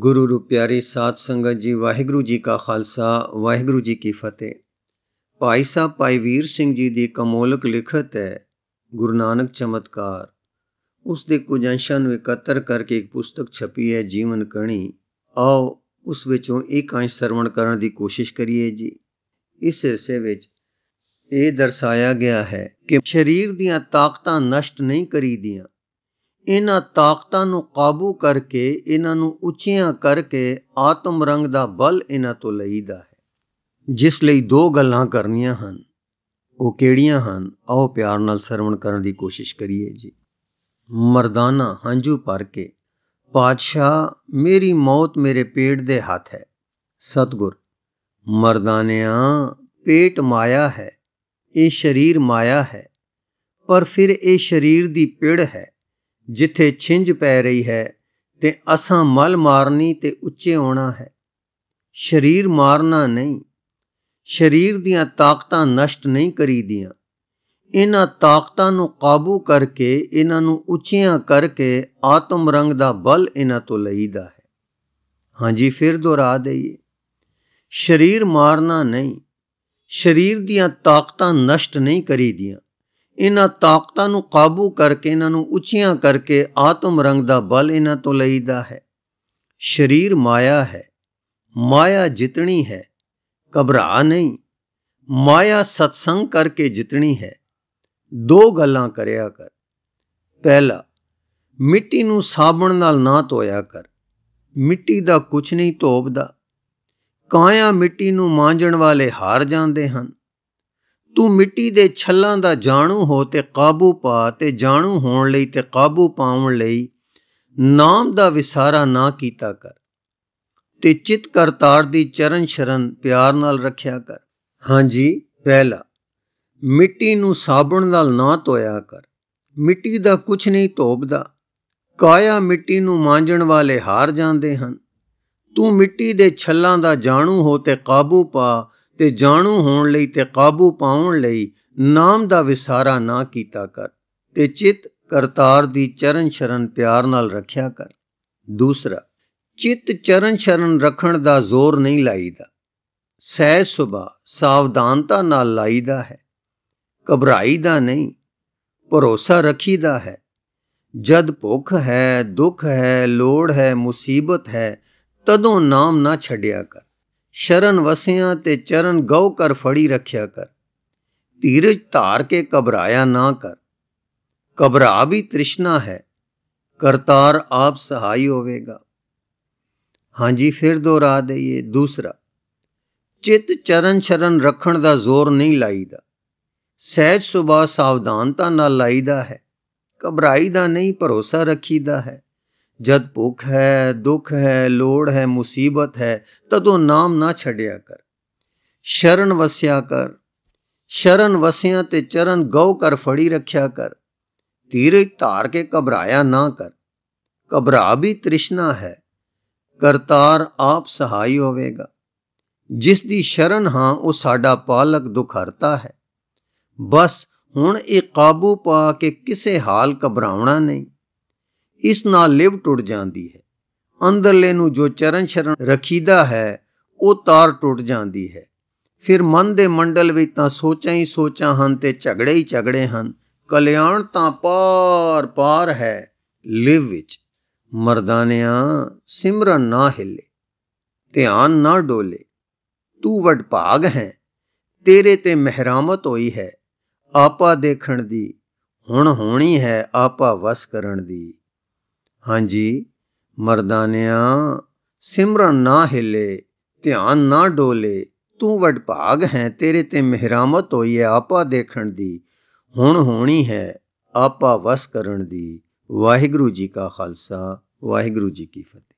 ਗੁਰੂ ਰੂਪ ਪਿਆਰੀ ਸਾਧ ਸੰਗਤ ਜੀ ਵਾਹਿਗੁਰੂ ਜੀ ਕਾ ਖਾਲਸਾ ਵਾਹਿਗੁਰੂ ਜੀ ਕੀ ਫਤਿਹ ਭਾਈ ਸਾਹਿਬ ਭਾਈ ਵੀਰ ਸਿੰਘ ਜੀ ਦੀ ਕਮੋਲਕ ਲਿਖਤ ਹੈ ਗੁਰੂ ਨਾਨਕ ਚਮਤਕਾਰ ਉਸ ਦੇ ਕੁਝ ਅੰਸ਼ਾਂ ਨੂੰ ਇਕੱਤਰ ਕਰਕੇ ਇੱਕ ਪੁਸਤਕ ਛਪੀ ਹੈ ਜੀਵਨ ਕਣੀ ਆਓ ਉਸ ਵਿੱਚੋਂ ਇੱਕ ਅੰਸ਼ ਸਰਵਣ ਕਰਨ ਦੀ ਕੋਸ਼ਿਸ਼ ਕਰੀਏ ਜੀ ਇਸ ਹਿੱਸੇ ਵਿੱਚ ਇਹ ਦਰਸਾਇਆ ਗਿਆ ਹੈ ਕਿ ਸਰੀਰ ਦੀਆਂ ਤਾਕਤਾਂ ਨਸ਼ਟ ਨਹੀਂ ਕਰੀਦੀਆਂ ਇਹਨਾਂ ਤਾਕਤਾਂ ਨੂੰ ਕਾਬੂ ਕਰਕੇ ਇਹਨਾਂ ਨੂੰ ਉੱਚੀਆਂ ਕਰਕੇ ਆਤਮ ਰੰਗ ਦਾ ਬਲ ਇਹਨਾਂ ਤੋਂ ਲਈਦਾ ਹੈ ਜਿਸ ਲਈ ਦੋ ਗੱਲਾਂ ਕਰਨੀਆਂ ਹਨ ਉਹ ਕਿਹੜੀਆਂ ਹਨ ਆਓ ਪਿਆਰ ਨਾਲ ਸਰਵਣ ਕਰਨ ਦੀ ਕੋਸ਼ਿਸ਼ ਕਰੀਏ ਜੀ ਮਰਦਾਨਾ ਹੰਝੂ ਭਰ ਕੇ ਪਾਤਸ਼ਾਹ ਮੇਰੀ ਮੌਤ ਮੇਰੇ ਪੇਟ ਦੇ ਹੱਥ ਹੈ ਸਤਗੁਰ ਮਰਦਾਨਿਆਂ ਪੇਟ ਮਾਇਆ ਹੈ ਇਹ ਸਰੀਰ ਮਾਇਆ ਹੈ ਪਰ ਫਿਰ ਇਹ ਸਰੀਰ ਦੀ ਪਿੜ ਹੈ ਜਿੱਥੇ ਛਿੰਝ ਪੈ ਰਹੀ ਹੈ ਤੇ ਅਸਾਂ ਮਲ ਮਾਰਨੀ ਤੇ ਉੱਚੇ ਹੋਣਾ ਹੈ ਸਰੀਰ ਮਾਰਨਾ ਨਹੀਂ ਸਰੀਰ ਦੀਆਂ ਤਾਕਤਾਂ ਨਸ਼ਟ ਨਹੀਂ ਕਰੀਦੀਆਂ ਇਹਨਾਂ ਤਾਕਤਾਂ ਨੂੰ ਕਾਬੂ ਕਰਕੇ ਇਹਨਾਂ ਨੂੰ ਉੱਚੀਆਂ ਕਰਕੇ ਆਤਮ ਰੰਗ ਦਾ ਬਲ ਇਹਨਾਂ ਤੋਂ ਲਈਦਾ ਹੈ ਹਾਂਜੀ ਫਿਰ ਦੁਹਰਾ ਦਈਏ ਸਰੀਰ ਮਾਰਨਾ ਨਹੀਂ ਸਰੀਰ ਦੀਆਂ ਤਾਕਤਾਂ ਨਸ਼ਟ ਨਹੀਂ ਕਰੀਦੀਆਂ ਇਹਨਾਂ ਤਾਕਤਾਂ ਨੂੰ ਕਾਬੂ ਕਰਕੇ ਇਹਨਾਂ ਨੂੰ ਉੱਚੀਆਂ ਕਰਕੇ ਆਤਮ ਰੰਗ ਦਾ ਬਲ ਇਹਨਾਂ ਤੋਂ ਲਈਦਾ ਹੈ ਸਰੀਰ ਮਾਇਆ ਹੈ ਮਾਇਆ ਜਿਤਣੀ ਹੈ ਘਬਰਾ ਨਹੀਂ ਮਾਇਆ ਸਤਸੰਗ ਕਰਕੇ ਜਿਤਣੀ ਹੈ ਦੋ ਗੱਲਾਂ ਕਰਿਆ ਕਰ ਪਹਿਲਾ ਮਿੱਟੀ ਨੂੰ ਸਾਬਣ ਨਾਲ ਨਾ ਧੋਇਆ ਕਰ ਮਿੱਟੀ ਦਾ ਕੁਝ ਨਹੀਂ ਧੋਬਦਾ ਕਾਇਆ ਮਿੱਟੀ ਨੂੰ ਮਾਂਜਣ ਵਾਲੇ ਹਾਰ ਜਾਂਦੇ ਹਨ ਤੂੰ ਮਿੱਟੀ ਦੇ ਛੱਲਾਂ ਦਾ ਜਾਣੂ ਹੋ ਤੇ ਕਾਬੂ ਪਾ ਤੇ ਜਾਣੂ ਹੋਣ ਲਈ ਤੇ ਕਾਬੂ ਪਾਉਣ ਲਈ ਨਾਮ ਦਾ ਵਿਸਾਰਾ ਨਾ ਕੀਤਾ ਕਰ ਤੇ ਚਿਤ ਕਰਤਾਰ ਦੀ ਚਰਨ ਸ਼ਰਨ ਪਿਆਰ ਨਾਲ ਰੱਖਿਆ ਕਰ ਹਾਂਜੀ ਪਹਿਲਾ ਮਿੱਟੀ ਨੂੰ ਸਾਬਣ ਨਾਲ ਨਾ ਧੋਇਆ ਕਰ ਮਿੱਟੀ ਦਾ ਕੁਝ ਨਹੀਂ ਧੋਬਦਾ ਕਾਇਆ ਮਿੱਟੀ ਨੂੰ ਮਾਂਜਣ ਵਾਲੇ ਹਾਰ ਜਾਂਦੇ ਹਨ ਤੂੰ ਮਿੱਟੀ ਦੇ ਛੱਲਾਂ ਦਾ ਜਾਣੂ ਹੋ ਤੇ ਕਾਬੂ ਪਾ ਤੇ ਜਾਣੂ ਹੋਣ ਲਈ ਤੇ ਕਾਬੂ ਪਾਉਣ ਲਈ ਨਾਮ ਦਾ ਵਿਸਾਰਾ ਨਾ ਕੀਤਾ ਕਰ ਤੇ ਚਿਤ ਕਰਤਾਰ ਦੀ ਚਰਨ ਸ਼ਰਨ ਪਿਆਰ ਨਾਲ ਰੱਖਿਆ ਕਰ ਦੂਸਰਾ ਚਿਤ ਚਰਨ ਸ਼ਰਨ ਰੱਖਣ ਦਾ ਜ਼ੋਰ ਨਹੀਂ ਲਾਈਦਾ ਸਹਿ ਸੁਭਾ ਸਾਵਧਾਨਤਾ ਨਾਲ ਲਾਈਦਾ ਹੈ ਘਬਰਾਈਦਾ ਨਹੀਂ ਭਰੋਸਾ ਰੱਖੀਦਾ ਹੈ ਜਦ ਭੁੱਖ ਹੈ ਦੁੱਖ ਹੈ ਲੋੜ ਹੈ ਮੁਸੀਬਤ ਹੈ ਤਦੋਂ ਨਾਮ ਨਾ ਛੱਡਿਆ ਕਰ ਸ਼ਰਨ ਵਸਿਆਂ ਤੇ ਚਰਨ ਗਉ ਕਰ ਫੜੀ ਰੱਖਿਆ ਕਰ ਧੀਰਜ ਧਾਰ ਕੇ ਘਬਰਾਇਆ ਨਾ ਕਰ ਘਬਰਾ ਵੀ ਤ੍ਰਿਸ਼ਨਾ ਹੈ ਕਰਤਾਰ ਆਪ ਸਹਾਈ ਹੋਵੇਗਾ ਹਾਂਜੀ ਫਿਰ ਦੁਹਰਾ ਦਈਏ ਦੂਸਰਾ ਚਿਤ ਚਰਨ ਸ਼ਰਨ ਰੱਖਣ ਦਾ ਜ਼ੋਰ ਨਹੀਂ ਲਾਈਦਾ ਸਹਿਜ ਸੁਭਾ ਸਾਵਧਾਨਤਾ ਨਾਲ ਲਾਈਦਾ ਹੈ ਦਾ ਨਹੀਂ ਭਰੋਸਾ ਰੱਖੀਦਾ ਹੈ जद भुख है दुख है लोड़ है मुसीबत है तदो नाम ना छड़िया कर शरण वस्या कर शरण वस्या ते चरण गौ कर फड़ी रख्या कर तीर धार के घबराया ना कर घबरा भी तृष्णा है करतार आप सहाय होवेगा जिस दी शरण हां वो साडा पालक दुखरता है बस ਹੁਣ ਇਹ काबू पा के किसे हाल ਘਬਰਾਉਣਾ नहीं ਇਸ ਨਾਲ ਲਿਵ ਟੁੱਟ ਜਾਂਦੀ ਹੈ ਅੰਦਰਲੇ ਨੂੰ ਜੋ ਚਰਨ ਸ਼ਰਨ ਰਖੀਦਾ ਹੈ ਉਹ ਤਾਰ ਟੁੱਟ ਜਾਂਦੀ ਹੈ ਫਿਰ ਮਨ ਦੇ ਮੰਡਲ ਵਿੱਚ ਤਾਂ ਸੋਚਾਂ ਹੀ ਸੋਚਾਂ ਹਨ ਤੇ ਝਗੜੇ ਹੀ ਝਗੜੇ ਹਨ ਕਲਿਆਣ ਤਾਂ ਪਾਰ ਪਾਰ ਹੈ ਲਿਵ ਵਿੱਚ ਮਰਦਾਨਿਆਂ ਸਿਮਰਨ ਨਾ ਹਿੱਲੇ ਧਿਆਨ ਨਾ ਡੋਲੇ ਤੂੰ ਵੱਡ ਭਾਗ ਹੈ ਤੇਰੇ ਤੇ ਮਹਿਰਾਮਤ ਹੋਈ ਹੈ ਆਪਾ ਦੇਖਣ ਦੀ ਹੁਣ ਹੋਣੀ ਹੈ ਆਪਾ ਵਸ ਕਰਨ ਦੀ ਹਾਂਜੀ ਮਰਦਾਨਿਆਂ ਸਿਮਰਨ ਨਾ ਹਿਲੇ ਧਿਆਨ ਨਾ ਡੋਲੇ ਤੂੰ ਵੱਡ ਭਾਗ ਹੈ ਤੇਰੇ ਤੇ ਮਿਹਰਾਮਤ ਹੋਈ ਹੈ ਆਪਾ ਦੇਖਣ ਦੀ ਹੁਣ ਹੋਣੀ ਹੈ ਆਪਾ ਵਸ ਕਰਨ ਦੀ ਵਾਹਿਗੁਰੂ ਜੀ ਕਾ ਖਾਲਸਾ ਵਾਹਿਗੁਰੂ ਜੀ ਕੀ ਫਤਿਹ